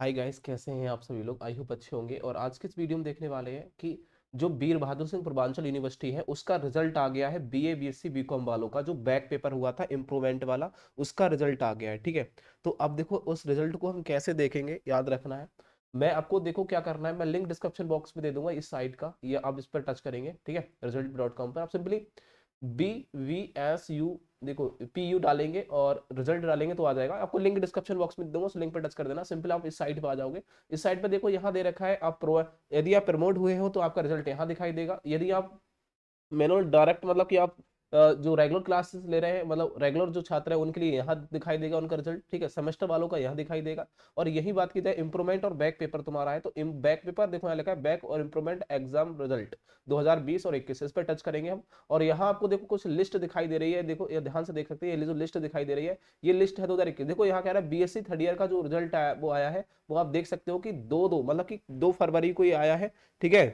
hi guys कैसे हैं आप सभी लोग आई होप अच्छे होंगे और आज के इस वीडियो में देखने वाले हैं कि जो बीर बहादुर सिंह पूर्वांचल यूनिवर्सिटी है उसका रिजल्ट आ गया है बीए बीएससी बीकॉम वालों का जो बैक पेपर हुआ था इम्प्रूवमेंट वाला उसका रिजल्ट आ गया है ठीक है तो अब देखो उस रिजल्ट को हम कैसे देखेंगे याद रखना है मैं आपको देखो क्या करना है मैं लिंक डिस्क्रिप्शन बॉक्स में दे दूंगा इस साइट का या आप इस पर टच करेंगे ठीक है रिजल्ट डॉट कॉम पर आप simply B V S U देखो पी यू डालेंगे और रिजल्ट डालेंगे तो आ जाएगा आपको लिंक डिस्क्रिप्शन बॉक्स में दूंगा उस लिंक पर टच कर देना सिंपल आप इस साइट पर आ जाओगे इस साइट पर देखो यहाँ दे रखा है आप प्रो यदि आप प्रमोट हुए हो तो आपका रिजल्ट यहाँ दिखाई देगा यदि आप मैनुअल डायरेक्ट मतलब कि आप जो रेगुलर क्लासेस ले रहे हैं मतलब रेगुलर जो छात्र है उनके लिए यहाँ दिखाई देगा उनका रिजल्ट ठीक है सेमेस्टर वालों का यहाँ दिखाई देगा और यही बात की जाए इंप्रूवमेंट और बैक पेपर तुम्हारा है तो बैक पेपर देखो यहाँ लिखा है बैक और इंप्रूवमेंट एग्जाम रिजल्ट 2020 और 21 इस पर टच करेंगे हम और यहाँ आपको देखो कुछ लिस्ट दिखाई दे रही है देखो ये ध्यान से देख सकते हैं ये जो लिस्ट दिखाई दे रही है ये लिस्ट है दो देखो यहाँ कह रहा है बीएससी थर्ड ईयर का जो रिजल्ट आया वो आया है वो आप देख सकते हो कि दो दो मतलब की दो फरवरी को ये आया है ठीक है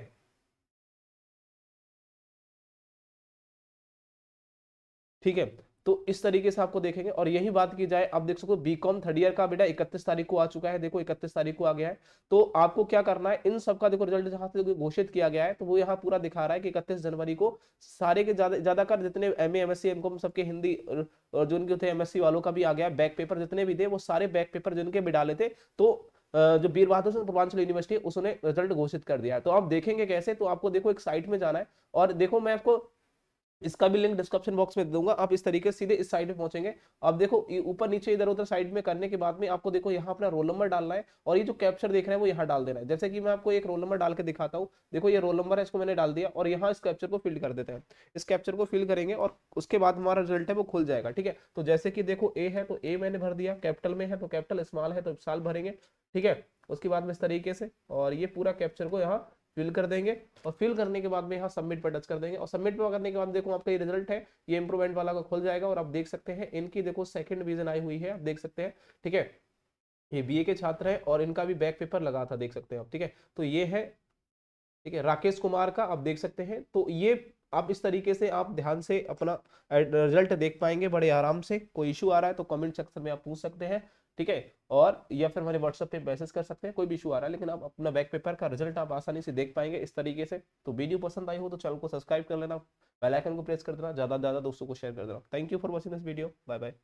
ठीक है तो इस तरीके से आपको देखेंगे और यही बात की जाए आप देख सको बीकॉम थर्ड ईयर का बेटा इकतीस तारीख को आ चुका है देखो इकतीस तारीख को आ गया है तो आपको क्या करना है इन सब का देखो रिजल्ट जहां से घोषित किया गया है तो वो यहाँ पूरा दिखा रहा है कि इकतीस जनवरी को सारे के ज्यादा ज्यादातर जितने एम एमएससी एमकॉम सबके हिंदी और जो उनके थे एमएससी वालों का भी आ गया बैक पेपर जितने भी थे वो सारे बैक पेपर जिनके भी डाले थे तो जो बीर बहादुर सिंह पूर्वांचल यूनिवर्सिटी उसने रिजल्ट घोषित कर दिया है तो आप देखेंगे कैसे तो आपको देखो एक साइट में जाना है और देखो मैं आपको इसका भी लिंक डिस्क्रिप्शन बॉक्स में दूंगा आप इस तरीके से सीधे इस साइड में पहुंचेंगे आप देखो ये ऊपर नीचे इधर उधर साइड में करने के बाद में आपको देखो यहाँ अपना रोल नंबर डालना है और ये जो कैप्चर देख रहे हैं वो यहाँ डाल देना है जैसे कि मैं आपको एक रोल नंबर डाल के दिखाता हूँ देखो ये रोल नंबर है इसको मैंने डाल दिया और यहाँ इस कैप्चर को फिल कर देते हैं इस कैप्चर को फिल करेंगे और उसके बाद हमारा रिजल्ट है वो खुल जाएगा ठीक है तो जैसे कि देखो ए है तो ए मैंने भर दिया कैपिटल में है तो कैपिटल स्मॉल है तो साल भरेंगे ठीक है उसके बाद में इस तरीके से और ये पूरा कैप्चर को यहाँ फिल कर देंगे और फिल करने के बाद में यहाँ सबमिट पर टच कर देंगे और सबमिट पर करने के बाद देखो आपका ये रिजल्ट है ये इंप्रूवमेंट वाला का खुल जाएगा और आप देख सकते हैं इनकी देखो सेकंड डिवीजन आई हुई है आप देख सकते हैं ठीक है ये बीए के छात्र हैं और इनका भी बैक पेपर लगा था देख सकते हैं आप ठीक है तो ये है ठीक है राकेश कुमार का आप देख सकते हैं तो ये आप इस तरीके से आप ध्यान से अपना रिजल्ट देख पाएंगे बड़े आराम से कोई इशू आ रहा है तो कमेंट सेक्शन में आप पूछ सकते हैं ठीक है और या फिर हमारे व्हाट्सएप पे मैसेज कर सकते हैं कोई भी इशू आ रहा है लेकिन आप अपना बैक पेपर का रिजल्ट आप आसानी से देख पाएंगे इस तरीके से तो वीडियो पसंद आई हो तो चैनल को सब्सक्राइब कर लेना बेल आइकन को प्रेस कर देना ज़्यादा से ज़्यादा दोस्तों को शेयर कर देना thank you for watching this video bye bye